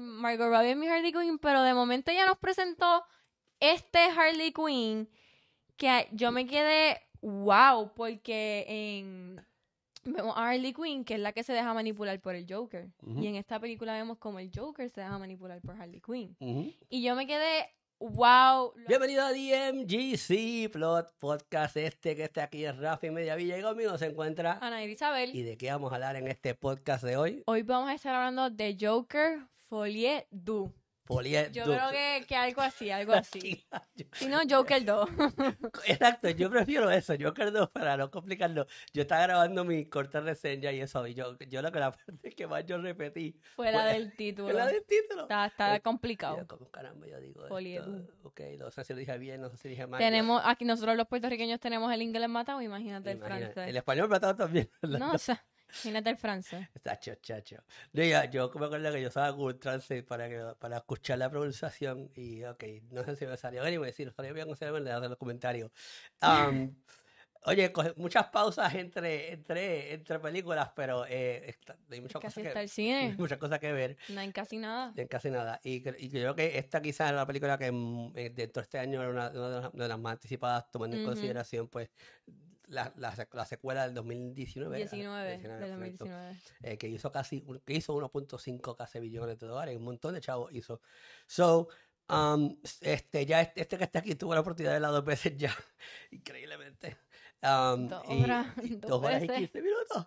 Margot Robbie es mi Harley Quinn, pero de momento ella nos presentó este Harley Quinn que yo me quedé wow, porque en vemos Harley Quinn, que es la que se deja manipular por el Joker. Y en esta película vemos como el Joker se deja manipular por Harley Quinn. Y yo me quedé, wow. Bienvenido a DMGC Plot Podcast, este que está aquí es Rafi Mediavilla y conmigo se encuentra Ana Isabel. ¿Y de qué vamos a hablar en este podcast de hoy? Hoy vamos a estar hablando de Joker, Folie du. yo creo que, que, algo así, algo así. si no, Joker 2. Exacto, yo prefiero eso, Joker 2, para no complicarlo. Yo estaba grabando mi corta reseña y eso, y yo, yo lo que la parte que más yo repetí. Fue, la del título. Fue la del título. Está, está eh, complicado. como, caramba, yo digo Folie esto. Ok, no sé si lo dije bien, no sé si dije mal. Tenemos, aquí nosotros los puertorriqueños tenemos el inglés matado, imagínate, imagínate el francés. El español matado también. No, o Imagínate el francés. Chacho, chacho. No, yo me acuerdo que yo estaba con el para, para escuchar la pronunciación y, ok, no sé si me salió bien decir me decía, ojalá voy a el en los comentarios. oye, muchas pausas entre, entre, entre películas, pero eh, hay muchas cosas, que, cine. muchas cosas que ver. No hay casi nada. En casi nada. Y, creo que esta quizás es la película que mm, eh, dentro de este año era una, de, las, más anticipadas, tomando en consideración pues la, la, secuela del 2019. 2019. Eh, que hizo casi, que hizo 1.5 casi billones de dólares, un montón de chavos hizo. So, um, este, ya este, este, que está aquí tuvo la oportunidad de la dos veces ya, increíblemente. Um, dos horas, y, y 15 minutos.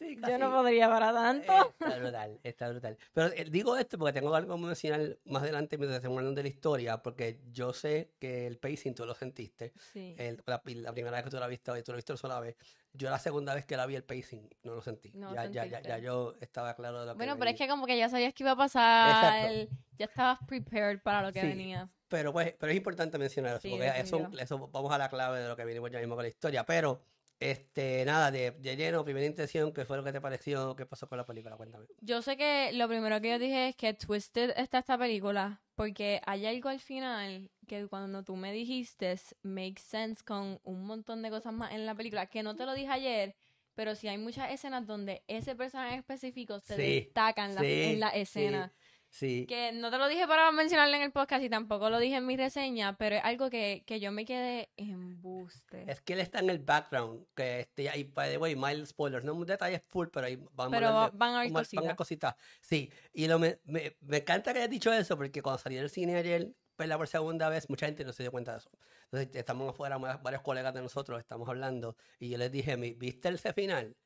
Sí, Yo no podría para tanto. Está brutal, está brutal. Pero eh, digo esto porque tengo algo que mencionar más adelante mientras estamos hablando de la historia, porque yo sé que el pacing tú lo sentiste. Sí. la, primera vez que tú la viste, tú lo viste sola vez. Yo la segunda vez que la vi el pacing no lo sentí. No ya, ya, ya, ya, yo estaba claro de la. que Bueno, pero es que como que ya sabías que iba a pasar, ya estabas prepared para lo que sí. venía. Pero, pues, pero es importante mencionar eso, porque eso, eso, vamos a la clave de lo que viene pues ya mismo con la historia. Pero este, nada, de, de, lleno, primera intención, ¿qué fue lo que te pareció? ¿Qué pasó con la película? Cuéntame. Yo sé que lo primero que yo dije es que Twisted está esta película, porque hay algo al final que cuando tú me dijiste makes sense con un montón de cosas más en la película, que no te lo dije ayer, pero sí hay muchas escenas donde ese personaje específico se destaca en la, escena. Que no te lo dije para mencionarle en el podcast y tampoco lo dije en mi reseña, pero es algo que, que yo me quedé en buste. Es que él está en el background. Que este, ahí by the way, mild spoilers. No un detalle full, pero ahí van, a, van a cositas. Van a Sí. Y lo, me, me, encanta que hayas dicho eso, porque cuando salí del cine ayer, pela por segunda vez, mucha gente no se dio cuenta de eso. Entonces, estamos afuera, varios colegas de nosotros estamos hablando, y yo les dije, ¿viste el final?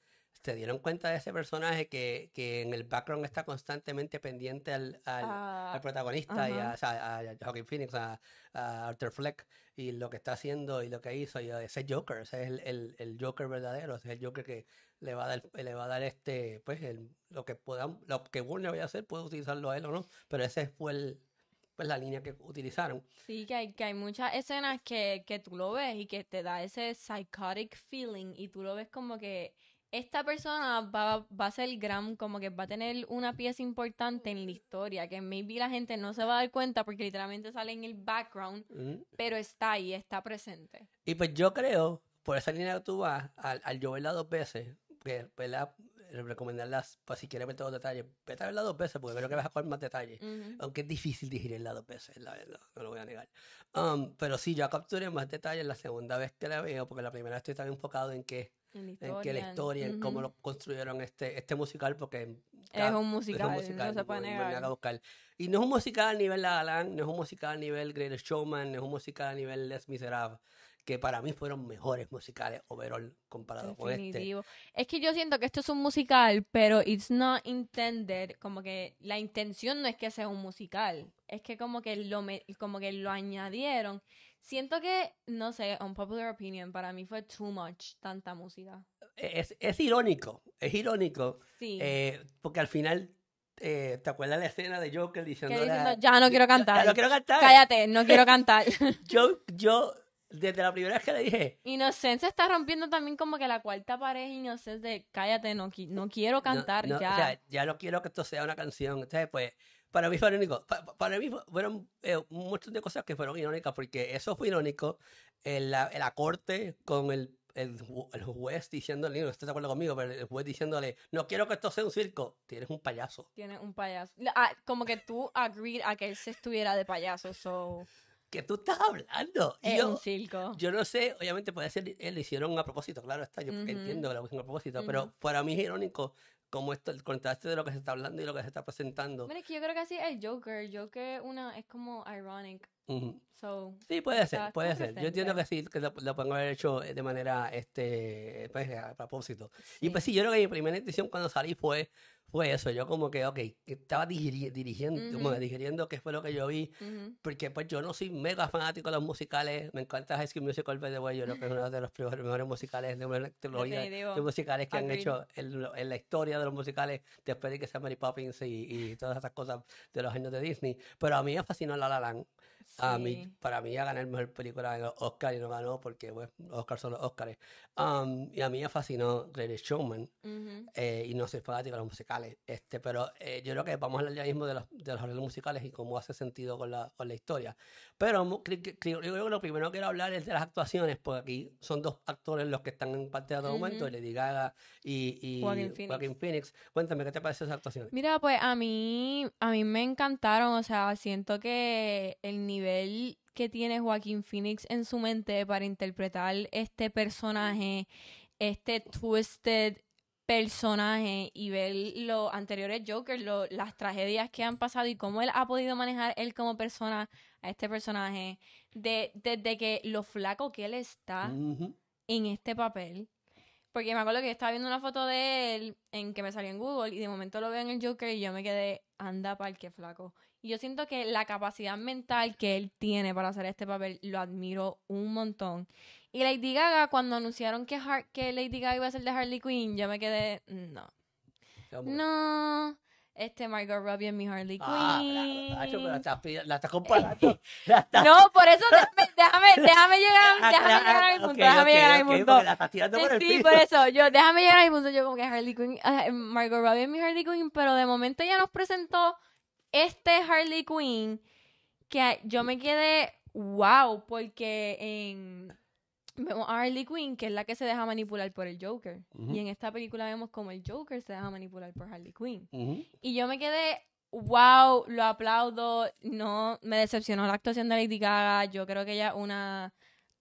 se dieron cuenta de ese personaje que, en el background está constantemente pendiente al, ah, protagonista, y a, Joaquin Phoenix, a, Arthur Fleck, y lo que está haciendo y lo que hizo, y ese Joker, ese es el, Joker verdadero, ese es el Joker que le va a dar, le va a dar este, pues lo que pueda lo que Warner vaya a hacer, puede utilizarlo a él o no, pero esa fue el, pues la línea que utilizaron. Sí, que hay, que hay muchas escenas que, que tú lo ves y que te da ese psychotic feeling y tú lo ves como que esta persona va, a ser gran, como que va a tener una pieza importante en la historia, que maybe la gente no se va a dar cuenta porque literalmente sale en el background, mm. pero está ahí, está presente. Y pues yo creo, por esa línea que tú vas, al, al yo verla dos veces, que, ¿verdad? Eh, recomendarlas, pues si quieres ver todos los detalles, vete a verla dos veces porque creo que vas a coger más detalles. Aunque es difícil digerirla dos veces, la verdad, no lo voy a negar. Um, pero sí, yo capturé más detalles la segunda vez que la veo porque la primera vez estoy tan enfocado en que en, que la historia, en, cómo lo construyeron este, este musical, porque es un musical, no se puede negar. Y no es un musical a nivel La no es un musical a nivel Greater Showman, no es un musical a nivel Les Miserables que para mí fueron mejores musicales overall comparado con este. Es que yo siento que esto es un musical, pero it's not intended, como que la intención no es que sea un musical, es que como que lo como que lo añadieron Siento que, no sé, popular opinion, para mí fue too much tanta música. Es, irónico, es irónico. Sí. Eh, porque al final, eh, ¿te acuerdas la escena de Joker diciendo... Ah, ya no quiero cantar. Ya, no quiero cantar. Cállate, no quiero cantar. yo, yo, desde la primera vez que le dije... Inocencia está rompiendo también como que la cuarta pared Inocencia de cállate, no, no quiero cantar ya. ya no quiero que esto sea una canción. Entonces, pues para mí fue irónico. Para, mí fueron eh, muchas de cosas que fueron irónicas, porque eso fue irónico. En la, corte con el, el, el juez diciéndole, no estás de acuerdo conmigo, pero el juez diciéndole, no quiero que esto sea un circo. Tienes un payaso. Tienes un payaso. Ah, como que tú agreed a que él se estuviera de payaso, so. que tú estás hablando? Es un circo. Yo no sé, obviamente puede ser, él eh, lo hicieron a propósito, claro está, yo entiendo que lo hicieron a propósito, pero para mí es irónico como esto, el contraste de lo que se está hablando y lo que se está presentando. Mira, que yo creo que así el Joker, Joker una, es como ironic. sí, puede ser, puede ser. Yo entiendo que sí, que lo, pueden haber hecho de manera, este, pues, a propósito. Y pues sí, yo creo que mi primera intención cuando salí fue pues eso. Yo como que, ok, estaba dirigiendo, como digiriendo qué fue lo que yo vi, porque pues yo no soy mega fanático de los musicales, me encanta High School Musical, by yo creo que es uno de los mejores musicales, de los de musicales que han hecho en, la historia de los musicales, después de que sea Mary Poppins y, todas esas cosas de los años de Disney. Pero a mí me fascinó La La Land. A mí, para mí, a ganar mejor película de los Oscars y no ganó porque, bueno, pues, los son los Oscars. Um, y a mí me fascinó Greatest Showman eh, y no soy fanático de los musicales. Este, pero eh, yo creo que vamos a hablar ya mismo de los, de musicales y cómo hace sentido con la, con la historia. Pero creo que lo primero que quiero hablar es de las actuaciones, porque aquí son dos actores los que están en parte de todo momento, Lady Gaga y, y Joaquin Phoenix. Cuéntame, ¿qué te parece esas actuaciones? Mira, pues a mí, a mí me encantaron, o sea, siento que el nivel nivel que tiene Joaquín Phoenix en su mente para interpretar este personaje, este twisted personaje y ver los anteriores Joker, las tragedias que han pasado y cómo él ha podido manejar él como persona a este personaje, de, desde que lo flaco que él está en este papel porque me acuerdo que estaba viendo una foto de él en que me salió en Google y de momento lo veo en el Joker y yo me quedé, anda pa'l que flaco. Y yo siento que la capacidad mental que él tiene para hacer este papel lo admiro un montón. Y Lady Gaga, cuando anunciaron que, que Lady Gaga iba a ser de Harley Quinn, yo me quedé, no. No, este Margot Robbie es mi Harley ah, Quinn. Ah, la, estás la, está comparando. No, por eso déjame, déjame, ah, llegar, al llegar punto. déjame llegar a mi La estás tirando sí, por el sí, por eso. Yo, déjame llegar al mi punto. Yo como que Harley Quinn, ah, eh, Margot Robbie es mi Harley Quinn, pero de momento ya nos presentó este Harley Quinn que yo me quedé wow, porque en vemos a Harley Quinn, que es la que se deja manipular por el Joker. Y en esta película vemos como el Joker se deja manipular por Harley Quinn. Y yo me quedé, wow, lo aplaudo. No, me decepcionó la actuación de Lady Gaga. Yo creo que ella es una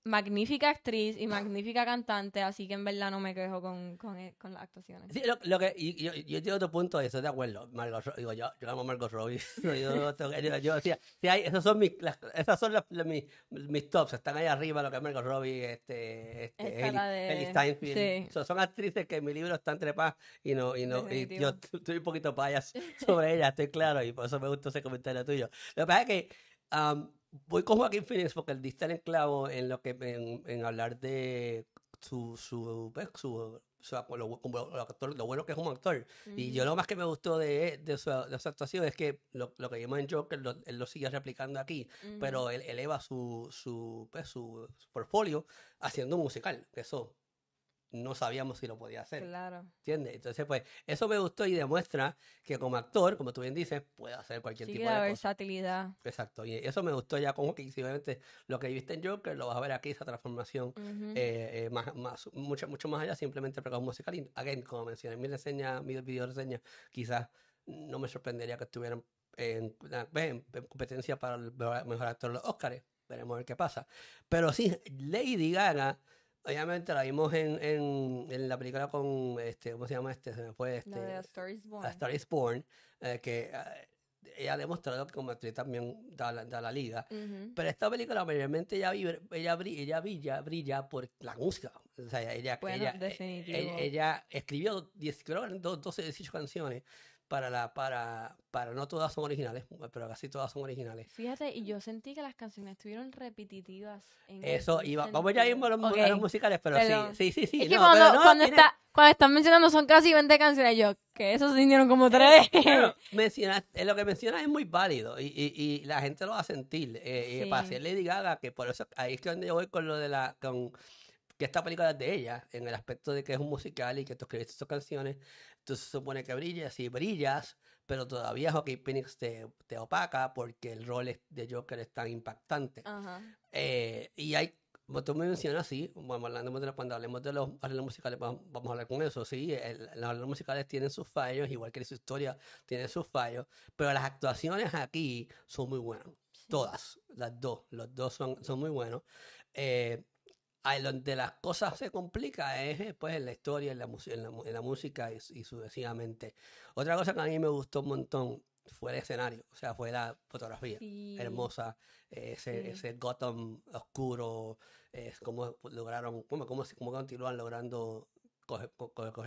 magnífica actriz y magnífica cantante, así que en verdad no me quejo con, con, eh, con las actuaciones. lo, que, yo, yo tengo otro punto de eso, de acuerdo. Margot, digo, yo, yo amo a Margot Robbie. yo, yo decía, esos son, mis, esas son mis, mis, tops, están ahí arriba, lo que es Margot Robbie, este, este son actrices que en mi libro están trepadas y no, y no, y yo estoy un poquito payas sobre ellas, estoy claro, y por eso me gusta ese comentario tuyo. Lo que pasa es que um, voy con Joaquín Phoenix porque él diste el enclavo en lo que en, hablar de su su, pues, su, lo, actor, lo, bueno que es un actor. Y yo lo más que me gustó de, de, su, de su actuación es que lo, que vimos en Joker, lo, él lo sigue replicando aquí, pero él eleva su, su, pues, su, portfolio haciendo un musical. Eso no sabíamos si lo podía hacer. Claro. ¿Entiendes? Entonces, pues, eso me gustó y demuestra que como actor, como tú bien dices, puede hacer cualquier sí, tipo la versatilidad. Exacto. Y eso me gustó ya como que, simplemente lo que viste en Joker, lo vas a ver aquí, esa transformación eh, eh, más, más, mucho, mucho más allá, simplemente porque es un musical. Y, again, como mencioné en mi reseña, mi video reseña, quizás no me sorprendería que estuvieran en, competencia para el mejor actor de los Oscars. Veremos ver qué pasa. Pero sí, Lady Gaga Obviamente la vimos en, en, en, la película con, este, ¿cómo se llama este? este. La A Star is Born. Star is Born, eh, que eh, ella ha demostrado que como actriz también da la, da la liga. Pero esta película obviamente, ella, ella, brilla, ella brilla, brilla, por la música. O sea, ella, bueno, ella, eh, ella, escribió 12 creo, 12, 18 canciones para la, para, para, no todas son originales, pero casi todas son originales. Fíjate, y yo sentí que las canciones estuvieron repetitivas. Eso, iba, vamos ya a los, los musicales, pero, sí, sí, sí, sí. cuando, están mencionando son casi 20 canciones, yo, que eso se como eh, tres. Claro, eh, lo que mencionas es muy válido y, y, y, la gente lo va a sentir. Eh, para hacerle diga que por eso, ahí es que donde yo voy con lo de la, con, que esta película es de ella, en el aspecto de que es un musical y que tú escribiste sus canciones, entonces se supone que brillas y brillas, pero todavía Joaquín Phoenix te, opaca porque el rol de Joker es tan impactante. Eh, y hay, vos tú me mencionas, sí, bueno, hablando de, cuando hablemos de los arreglos musicales, vamos, a hablar con eso, sí, los arreglos musicales tienen sus fallos, igual que su historia tiene sus fallos, pero las actuaciones aquí son muy buenas, todas, las dos, los dos son, son muy buenos. Eh, Ahí donde las cosas se complican es eh, pues, en la historia, en la, la, música y, sucesivamente. Otra cosa que a mí me gustó un montón fue el escenario, o sea, fue la fotografía hermosa, eh, ese, Gotham oscuro, cómo lograron, cómo, cómo, continúan logrando Coger,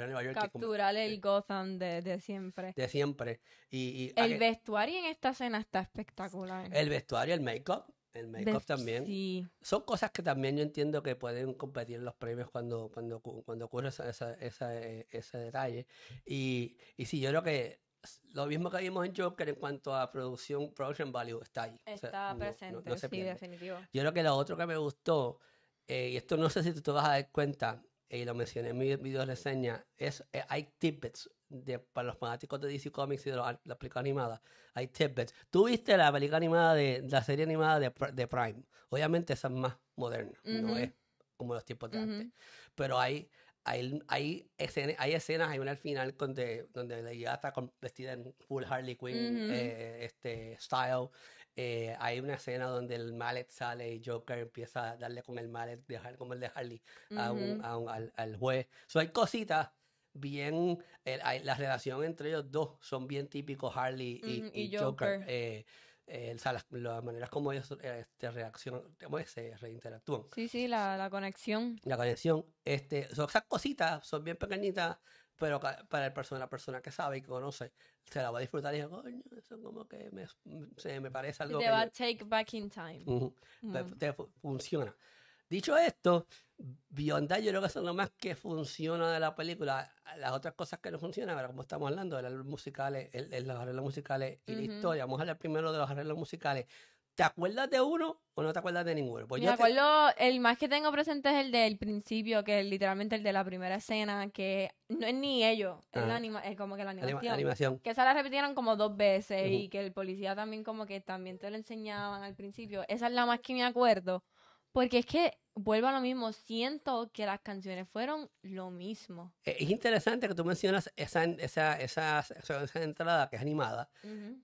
Nueva York. Capturar el eh, Gotham de, siempre. De siempre. y el vestuario en esta escena está espectacular. El vestuario, el make-up, también. Son cosas que también yo entiendo que pueden competir en los premios cuando, cuando, cuando ocurre esa, esa, eh, ese detalle. Y, y sí, yo creo que lo mismo que vimos en Joker en cuanto a producción, production value, está ahí. Está presente, sí, definitivo. Yo creo que lo otro que me gustó, eh, y esto no sé si tú te vas a dar cuenta, y lo mencioné en mi video reseña, es eh, hay tidbits de, para los fanáticos de DC Comics y de la película animada, hay tidbits. Tú viste la película animada de la serie animada de, de Prime. Obviamente esa es más moderna, no es como los tiempos de antes. Pero hay, hay, hay, escenas, hay escenas, hay una al final donde, donde la guía está vestida en full Harley Quinn eh, este, style. Eh, hay una escena donde el mallet sale y Joker empieza a darle con el mallet de, como el de Harley a al, al, juez. hay cositas bien, eh, la relación entre ellos dos son bien típicos Harley y, Joker. Eh, eh, o sea, las, maneras como ellos este, reaccionan, como se reinteractúan. Sí, sí, la, la, conexión. La conexión. Este, son esas cositas, son bien pequeñitas, pero para el persona, la persona que sabe y conoce, se la va a disfrutar y dice, coño, eso como que me, se me parece algo. Te va a take back in time. te funciona. Dicho esto, Bionda yo creo que eso es lo más que funciona de la película. Las otras cosas que no funcionan, ahora como estamos hablando, de los musicales, el, los arreglos musicales y la historia. Vamos a hablar primero de los arreglos musicales. ¿Te acuerdas de uno o no te acuerdas de ninguno? Pues me acuerdo, el más que tengo presente es el del principio, que es literalmente el de la primera escena, que no es ni ellos, es, ah. como que la animación. Que esa la repitieron como dos veces y que el policía también como que también te lo enseñaban al principio. Esa es la más que me acuerdo. Porque es que vuelvo a lo mismo, siento que las canciones fueron lo mismo. Eh, es interesante que tú mencionas esa, esa, esa, entrada que es animada.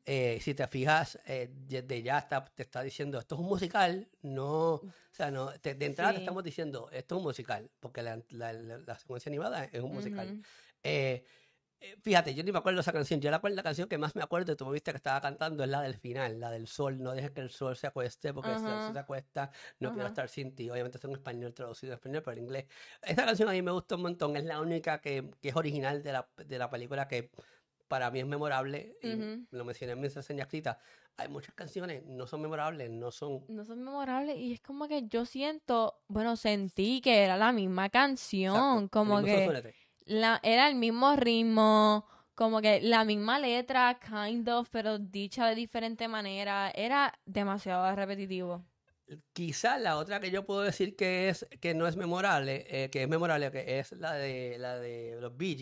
Eh, si te fijas, desde eh, ya está, te está diciendo, esto es un musical, no, o sea, no, de entrada te estamos diciendo, esto es un musical, porque la, la, la, secuencia animada es un musical. eh, eh, fíjate, yo ni me acuerdo esa canción. Yo la, la canción que más me acuerdo, tú me viste que estaba cantando, es la del final, la del sol. No dejes que el sol se acueste, porque el sol se acuesta, no quiero estar sin ti. Obviamente es un español traducido español, pero en inglés. Esta canción a mí me gusta un montón. Es la única que, que es original de la, de la película que para mí es memorable. Y lo mencioné en mis reseñas Hay muchas canciones, no son memorables, no son. No son memorables. Y es como que yo siento, bueno, sentí que era la misma canción. Como que la, era el mismo ritmo, como que la misma letra, kind of, pero dicha de diferente manera. Era demasiado repetitivo. Quizá la otra que yo puedo decir que es que no es memorable, eh, que es memorable, que es la de la de los Bee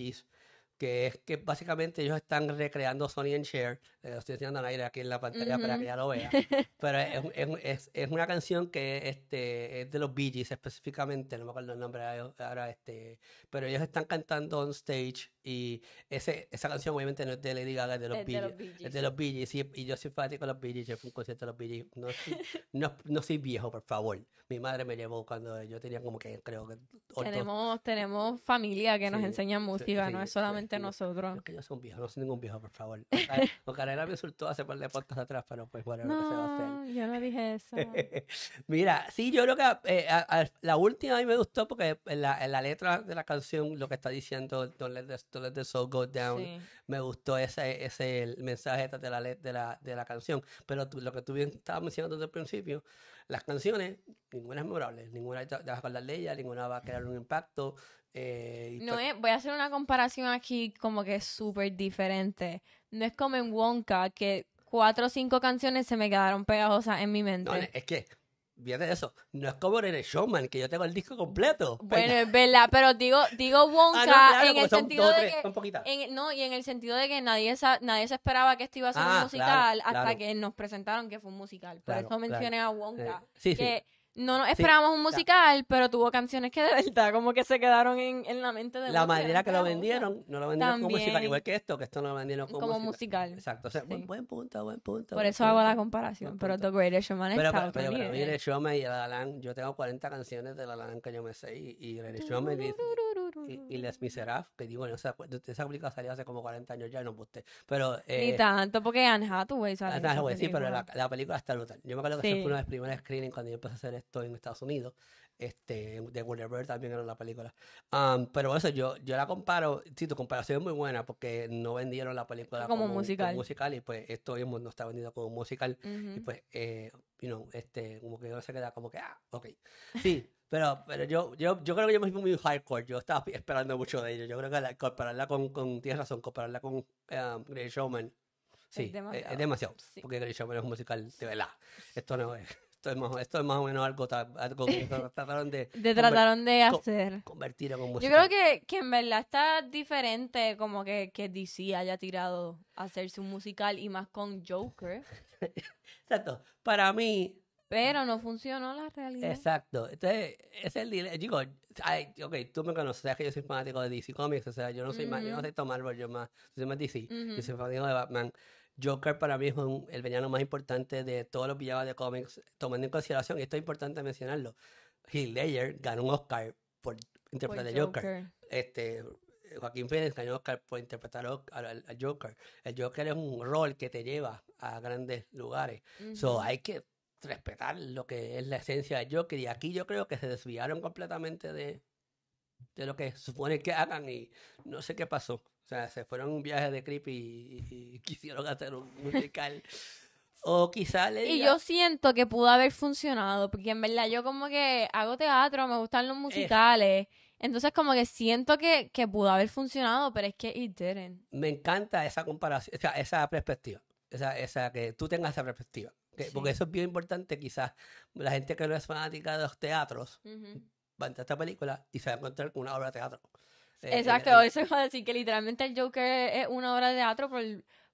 que es que básicamente ellos están recreando Sony and Cher. Eh, estoy enseñando al aire aquí en la pantalla para que ya lo vea. Pero es, es, es, una canción que este, es de los Bee Gees específicamente, no me acuerdo el nombre ahora. Este, pero ellos están cantando on stage y ese, esa canción obviamente no es de Lady Gaga, es de los, Bee, Gees, de los Bee Es de los Bee Gees. Y, yo soy fanático de los Bee Gees, yo un concierto de los Bee Gees. No, no, soy viejo, por favor. Mi madre me llevó cuando yo tenía como que creo que... Tenemos, tenemos familia que nos enseña música, no es solamente nosotros. yo soy un viejo, no soy ningún viejo, por favor. O sea, me insultó hace par de puertas atrás, pero pues bueno, no, lo se va a hacer. Yo no dije eso. Mira, sí, yo creo que eh, la última a mí me gustó porque en la, la, letra de la canción, lo que está diciendo Don't Let the, Soul Go Down, me gustó ese, ese el mensaje de la, de la, de la canción. Pero lo que tú bien estabas mencionando desde el principio, las canciones, ninguna es memorable, ninguna te vas a acordar de ella, ninguna va a crear un impacto, eh, no pues voy a hacer una comparación aquí como que es súper diferente. No es como en Wonka, que cuatro o cinco canciones se me quedaron pegajosas en mi mente. es que, viene de eso, no es como en el Showman, que yo tengo el disco completo. Bueno, es verdad, pero digo, digo ah, Wonka en el sentido de que... y en el sentido de que nadie, nadie se esperaba que esto iba a ser un ah, musical hasta que nos presentaron que fue un musical. Por eso mencioné a Wonka. Eh, sí, que, no esperábamos un musical, pero tuvo canciones que de verdad como que se quedaron en, en la mente de La manera que lo vendieron, no lo vendieron como musical, igual que esto, que esto no lo vendieron como, como musical. Exacto, buen, punto, buen punto. Por eso hago la comparación, pero The Greatest Showman está pero, pero, Showman y La yo tengo 40 canciones de La Land que yo me sé, y, y Greatest Showman y, Les Miserables, que digo, no sé, esa película salió hace como 40 años ya, Y no me pues, pero... Ni eh, tanto, porque Anne Hathaway sale. sí, pero la, la película está brutal. Yo me acuerdo que fue una de las primeras screenings cuando yo empecé a hacer Estoy en Estados Unidos. Este, de Whatever también era la película. Um, pero eso, yo, yo la comparo, sí, tu comparación es muy buena porque no vendieron la película como, musical. y pues esto mismo no está vendido como musical. Y pues, eh, you know, este, como que se queda como que, ah, ok. Sí. Pero, pero yo, yo, yo creo que yo me fui muy hardcore. Yo estaba esperando mucho de ellos. Yo creo que la, compararla con, con, tienes razón, compararla con um, Grey Showman. Sí, es demasiado. Porque Grey Showman es un musical de verdad. Esto no es esto es más, esto es más o menos algo, algo que trataron de, de, trataron de hacer. Convertir en musical. Yo creo que, que, en verdad está diferente como que, que DC haya tirado a hacerse un musical y más con Joker. Exacto. Para mí... Pero no funcionó la realidad. Exacto. Entonces, es el dilema. Digo, ay, ok, tú me conoces, que yo soy fanático de DC Comics, o sea, yo no soy más, yo no soy Tom Marvel, yo más, soy más DC, yo soy fanático de Batman. Joker para mí es el villano más importante de todos los villanos de cómics, tomando en consideración, esto es importante mencionarlo, Heath Ledger ganó un Oscar por interpretar a Joker. Este, Joaquín Phoenix ganó un Oscar por interpretar al, Joker. El Joker es un rol que te lleva a grandes lugares. hay que respetar lo que es la esencia de Joker. Y aquí yo creo que se desviaron completamente de, de lo que supone que hagan y no sé qué pasó. O sea, se fueron un viaje de creepy y, quisieron hacer un musical. O quizás le Y yo siento que pudo haber funcionado, porque en verdad yo como que hago teatro, me gustan los musicales. Entonces como que siento que, que, pudo haber funcionado, pero es que it Me encanta esa comparación, o sea, esa perspectiva. Esa, esa, que tú tengas esa perspectiva. Porque eso es bien importante, quizás la gente que no es fanática de los teatros va a entrar a esta película y se va a encontrar con una obra de teatro. Exacto, eso es decir que literalmente el Joker es una obra de teatro por,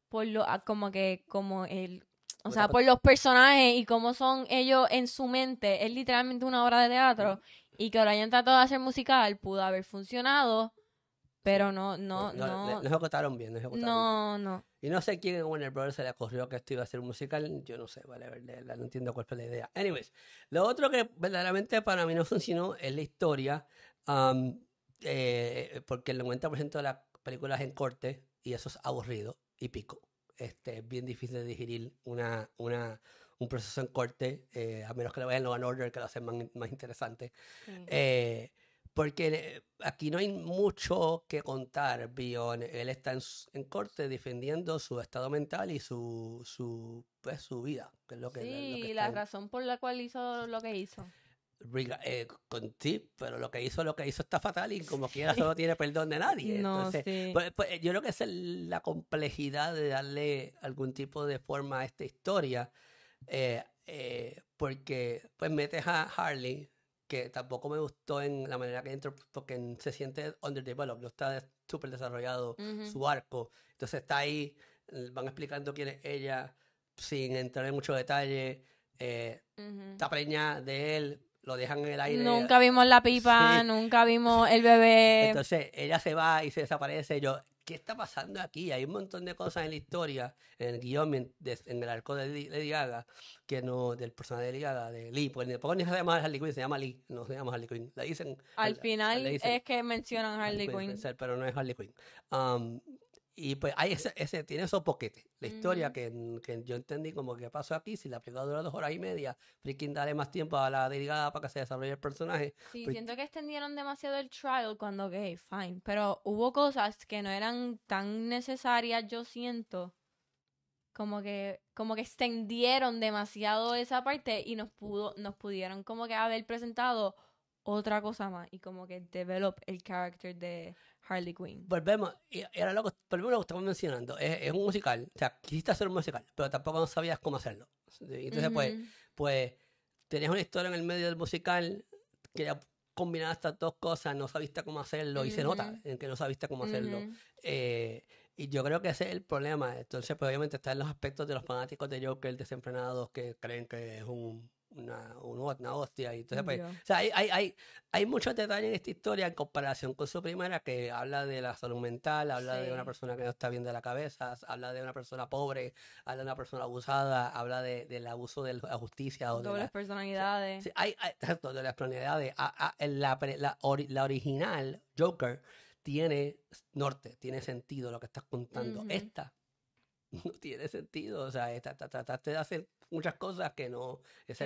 por lo, como que, como el, o sea, por los personajes y cómo son ellos en su mente. Es literalmente una obra de teatro y que hayan tratado de hacer musical, pudo haber funcionado, pero no, no, pues, no. No, no ejecutaron bien, no No, no. Y no sé quién en Warner Brothers se le ocurrió que esto iba a ser un musical, yo no sé, vale, no entiendo cuál fue la idea. Anyways, lo otro que verdaderamente para mí no funcionó es la historia. Um, eh, porque el 90% de las películas en corte y eso es aburrido y pico. Este, es bien difícil de digerir una, una, un proceso en corte, eh, a menos que lo vean en Order, que lo hacen más, más interesante. eh, porque eh, aquí no hay mucho que contar, Bion. Él está en, en, corte defendiendo su estado mental y su, su, pues, su vida. Que es lo que, sí, y la razón por la cual hizo lo que hizo. Eh, con tip, pero lo que hizo, lo que hizo está fatal y como quiera solo tiene perdón de nadie. Entonces, pues, pues, yo creo que es la complejidad de darle algún tipo de forma a esta historia, eh, eh, porque pues metes a Harley, que tampoco me gustó en la manera que entró, porque se siente underdeveloped, no está súper desarrollado su arco. Entonces está ahí, van explicando quién es ella sin entrar en mucho detalle. Está preñada de él, lo dejan en el aire. Nunca vimos la pipa, nunca vimos el bebé. Entonces ella se va y se desaparece. Yo, ¿qué está pasando aquí? Hay un montón de cosas en la historia, en el guión, en el arco de Lady Gaga, que no, del personaje de Lady Gaga, de Lee, porque ni se llama Harley Quinn, se llama Lee, no se llama Harley Quinn. dicen, al, final es que mencionan Harley, Quinn. Pero no es Harley Quinn. Um, y pues hay ese, tiene esos poquetes. La historia que, mm, que, yo entendí como que pasó aquí, si la película dura dos horas y media, freaking dale más tiempo a la delegada para que se desarrolle el personaje. Sí, pues siento que extendieron demasiado el trial cuando, ok, fine. Pero hubo cosas que no eran tan necesarias, yo siento. Como que, como que extendieron demasiado esa parte y nos pudo, nos pudieron como que haber presentado otra cosa más y como que develop el character de Harley Quinn. Volvemos, era lo que, volvemos lo que estamos mencionando, es, un musical, o sea, quisiste hacer un musical, pero tampoco no sabías cómo hacerlo. Entonces, pues, pues, tenías una historia en el medio del musical que ya combinaba estas dos cosas, no sabiste cómo hacerlo, y se nota en que no sabiste cómo hacerlo. Eh, y yo creo que ese es el problema. Entonces, pues obviamente en los aspectos de los fanáticos de Joker desenfrenados que creen que es un una, una hostia. Y entonces, pues, o sea, hay, hay, hay, hay, muchos detalles en esta historia en comparación con su primera, que habla de la salud mental, habla de una persona que no está bien de la cabeza, habla de una persona pobre, habla de una persona abusada, habla de, del abuso de la justicia. O de las personalidades. hay, exacto, de las personalidades. la, la, original, Joker, tiene norte, tiene sentido lo que estás contando. Esta no tiene sentido. O sea, trataste de hacer muchas cosas que no.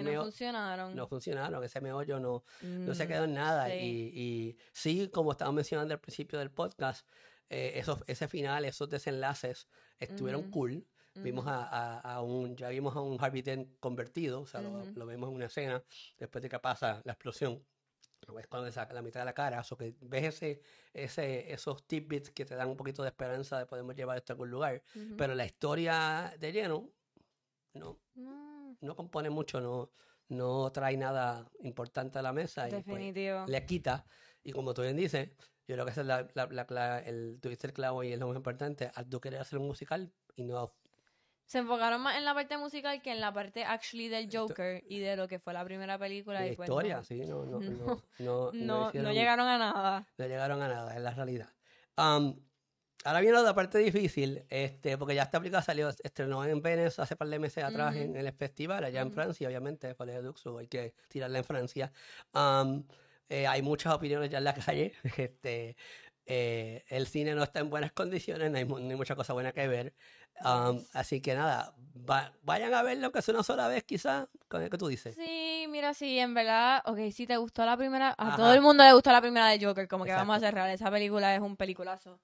no funcionaron. No funcionaron. Ese meollo no, no se quedó en nada. Mm, y, sí, como estaba mencionando al principio del podcast, eh, esos, ese final, esos desenlaces estuvieron cool. Vimos a, a, un, ya vimos a un Harvey Dent convertido, o sea, lo, vemos en una escena después de que pasa la explosión lo ves cuando saca la mitad de la cara, o que ves ese, ese, esos tidbits que te dan un poquito de esperanza de podemos llevar esto a algún lugar, pero la historia de lleno no, no, compone mucho, no, no trae nada importante a la mesa pues, Definitivo. y le quita. Y como tú bien dices, yo creo que ese es la, la, el, tuviste el clavo y es lo más importante, al tú querer hacer un musical y no se enfocaron más en la parte musical que en la parte actually del Joker y de lo que fue la primera película. De pues historia, no, sí, no, no, no, no, llegaron a nada. No llegaron a nada, es la realidad. Um, ahora viene la parte difícil, este, porque ya esta película salió, estrenó en Venecia hace par de meses atrás en, el festival, allá en Francia, obviamente, después de Duxo, hay que tirarla en Francia. Um, eh, hay muchas opiniones ya en la calle. Este, eh, el cine no está en buenas condiciones, no hay, no hay mucha cosa buena que ver así que nada, vayan a verlo que es una sola vez quizá quizás. que tú dices? Sí, mira, sí, en verdad, ok, si te gustó la primera, a todo el mundo le gustó la primera de Joker, como que vamos a cerrar, esa película es un peliculazo.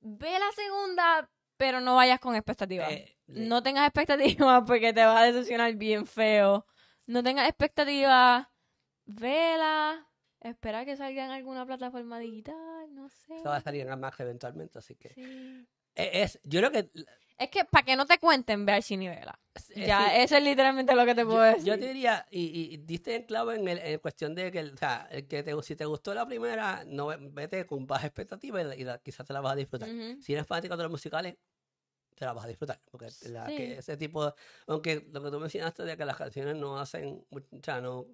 Ve la segunda, pero no vayas con expectativas. Eh, no tengas expectativas porque te va a decepcionar bien feo. No tengas expectativas, vela, espera que salga en alguna plataforma digital, no sé. Esto va a salir en Max eventualmente, así que. Sí. E, es, yo creo que. Es que para que no te cuenten, ver si nivela Ya, eso es literalmente lo que te puedo decir. Yo te diría, y, y diste el clavo en, cuestión de que, o sea, que si te gustó la primera, no vete con más expectativas y, quizás te la vas a disfrutar. Si eres fanático de los musicales, te la vas a disfrutar. Porque ese tipo, aunque lo que tú mencionaste de que las canciones no hacen, o sea, no...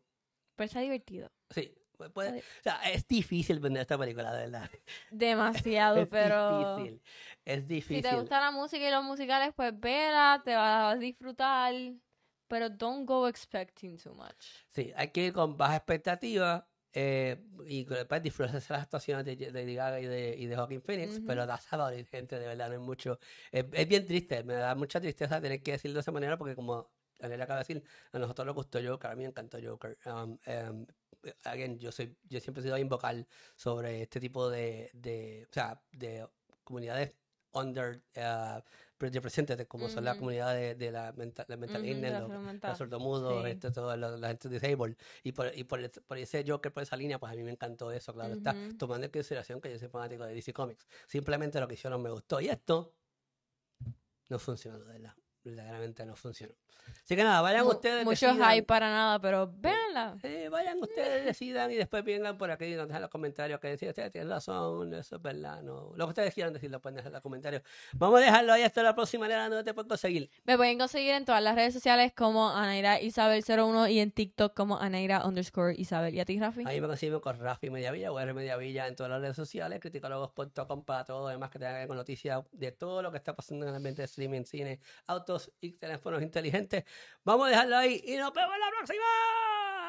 Pero está divertido. Sí, Puede, o sea, es difícil vender esta película, de verdad. Demasiado, es pero. Difícil. Es difícil. Si te gusta la música y los musicales, pues vela, te vas a disfrutar. Pero don't go expecting too much. Sí, hay que ir con baja expectativa eh, y después disfrutar las actuaciones de, de, Gaga y de, y Joaquin Phoenix, Pero pero das gente, de verdad, no es mucho. Es, bien triste, me da mucha tristeza tener que decirlo de esa manera porque, como Daniel acaba de decir, a nosotros nos gustó Joker, a mí me encantó Joker. Um, em, again, yo, soy, yo siempre he sido invocal sobre este tipo de, de, o sea, de comunidades under uh, eh, represented, como son las comunidades de, la mental, la mental illness, los, sordomudos, este, la, gente disabled. Y por, y por, por ese Joker, por esa línea, pues a mí me encantó eso, claro. Está tomando en consideración que yo soy fanático de DC Comics. Simplemente lo que hicieron me gustó. Y esto no funcionó, de la verdaderamente no funcionó. Así que nada, vayan ustedes. Muchos hay para nada, pero véanla. sí vayan ustedes, decidan y después vengan por aquí y nos dejan los comentarios que decían, ustedes tienen razón, eso es verdad, no. Lo que ustedes quieran decir lo pueden dejar en los comentarios. Vamos a dejarlo ahí hasta la próxima, dan no te pueden conseguir. Me pueden conseguir en todas las redes sociales como Anaira Isabel01 y en TikTok como Anaira underscore Isabel. ¿Y a ti, Rafi? Ahí me consiguen con Rafi Mediavilla, R Mediavilla en todas las redes sociales, criticologos.com para todo, además que tengan que con noticias de todo lo que está pasando en el ambiente de streaming, cine, auto y teléfonos inteligentes. Vamos a dejarlo ahí y nos vemos en la próxima.